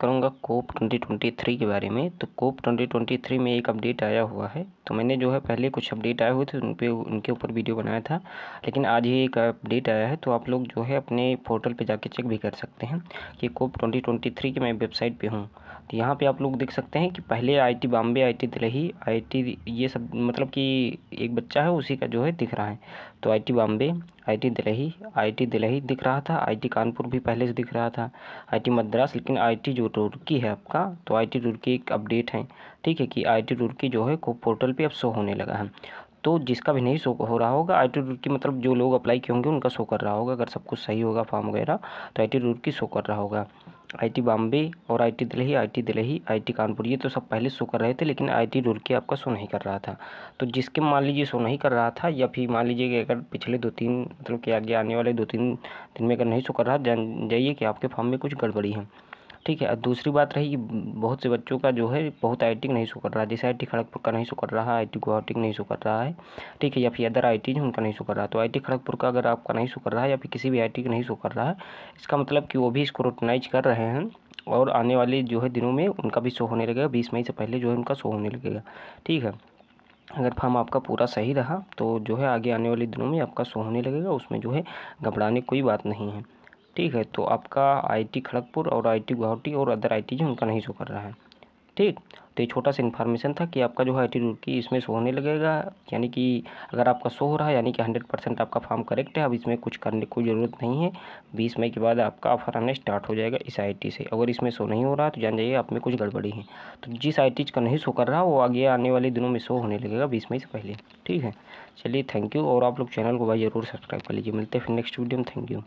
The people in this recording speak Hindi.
करूँगा कोप ट्वेंटी ट्वेंटी थ्री के बारे में तो कोप ट्वेंटी ट्वेंटी थ्री में एक अपडेट आया हुआ है तो मैंने जो है पहले कुछ अपडेट आए हुए थे उन पर उनके ऊपर वीडियो बनाया था लेकिन आज ही एक अपडेट आया है तो आप लोग जो है अपने पोर्टल पर जाके चेक भी कर सकते हैं कि कोप ट्वेंटी ट्वेंटी थ्री की मैं वेबसाइट पर हूँ तो यहाँ पे आप लोग देख सकते हैं कि पहले IT Bombay IT Delhi IT ये सब मतलब कि एक बच्चा है उसी का जो है दिख रहा है तो IT Bombay IT Delhi IT Delhi दिख रहा था आईटी कानपुर भी पहले से दिख रहा था आईटी मद्रास लेकिन आईटी जो रुड़की है आपका तो आईटी टी एक अपडेट है ठीक है कि आईटी टी जो है को पोर्टल पर अब शो होने लगा है तो जिसका भी नहीं शो हो रहा होगा एटीट्यूड की मतलब जो लोग अप्लाई किए होंगे उनका शो कर रहा होगा अगर सब कुछ सही होगा फॉर्म वगैरह तो एटीट्यूड की शो कर रहा होगा आईटी बॉम्बे और IT Delhi I T Delhi T Kanpur ये तो सब पहले शो कर रहे थे लेकिन आईटी रुड़की आपका शो नहीं कर रहा था तो जिसके मान लीजिए शो नहीं कर रहा था या फिर मान लीजिए कि अगर पिछले दो तीन मतलब कि आगे आने वाले दो तीन दिन में अगर नहीं शो कर रहा जान जाइए कि आपके फॉर्म में कुछ गड़बड़ी है ठीक है और दूसरी बात रही बहुत से बच्चों का जो है बहुत आई नहीं शो कर रहा है जैसे आई खड़गपुर का नहीं शो कर रहा है आई गुवाहाटी नहीं शो कर रहा है ठीक है या फिर अदर आई टी उनका नहीं शो कर रहा तो आई खड़गपुर का अगर आपका नहीं शो कर रहा है या फिर किसी भी आई का नहीं शो कर रहा है इसका मतलब कि वो भी रोटनाइज कर रहे हैं और आने वाले जो है दिनों में उनका भी शो होने लगेगा बीस मई से पहले जो है उनका शो होने लगेगा ठीक है अगर फार्म आपका पूरा सही रहा तो जो है आगे आने वाले दिनों में आपका शो होने लगेगा उसमें जो है घबराने कोई बात नहीं है ठीक है तो आपका आईटी खड़गपुर और आईटी गुवाहाटी और अदर आईटी जो उनका नहीं शो कर रहा है ठीक तो ये छोटा सा इन्फॉर्मेशन था कि आपका जो है आई टी इसमें शो होने लगेगा यानी कि अगर आपका शो हो रहा है यानी कि हंड्रेड परसेंट आपका फॉर्म करेक्ट है अब इसमें कुछ करने की ज़रूरत नहीं है बीस मई के बाद आपका ऑफर आना स्टार्ट हो जाएगा इस आई से अगर इसमें शो नहीं हो रहा तो जान जाइए आप में कुछ गड़बड़ी है तो जिस आई का नहीं शो कर रहा वो आगे आने वाले दिनों में शो होने लगेगा बीस मई से पहले ठीक है चलिए थैंक यू और आप लोग चैनल को भाई ज़रूर सब्सक्राइब कर लीजिए मिलते हैं फिर नेक्स्ट वीडियो में थैंक यू